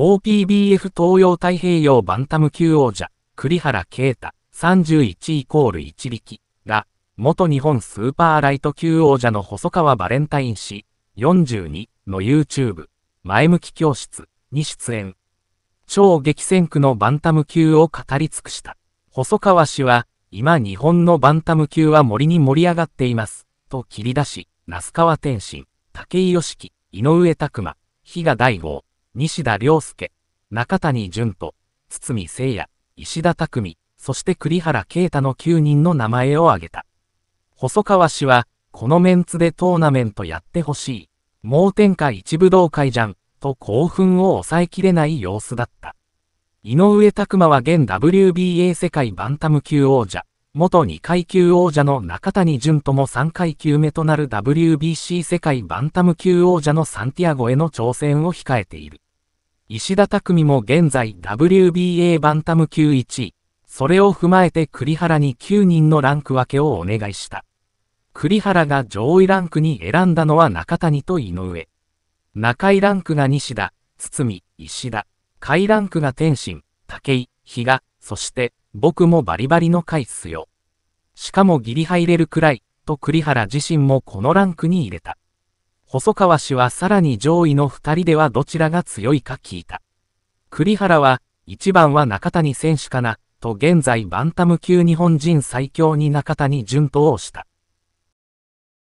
OPBF 東洋太平洋バンタム級王者、栗原啓太、31イコール1力が、元日本スーパーライト級王者の細川バレンタイン氏、42の YouTube、前向き教室に出演。超激戦区のバンタム級を語り尽くした。細川氏は、今日本のバンタム級は森に盛り上がっています。と切り出し、那須川天心、竹井良樹、井上拓馬、比嘉大豪、西田良介、中谷淳と、堤誠也、石田拓海、そして栗原啓太の9人の名前を挙げた。細川氏は、このメンツでトーナメントやってほしい。盲点下一武道会じゃん、と興奮を抑えきれない様子だった。井上拓馬は現 WBA 世界バンタム級王者。元2階級王者の中谷淳とも3階級目となる WBC 世界バンタム級王者のサンティアゴへの挑戦を控えている。石田匠も現在 WBA バンタム級1位。それを踏まえて栗原に9人のランク分けをお願いした。栗原が上位ランクに選んだのは中谷と井上。中井ランクが西田、堤、石田。下位ランクが天心、武井、比嘉、そして僕もバリバリの回っすよ。しかもギリ入れるくらい、と栗原自身もこのランクに入れた。細川氏はさらに上位の2人ではどちらが強いか聞いた。栗原は、1番は中谷選手かな、と現在バンタム級日本人最強に中谷順当をした。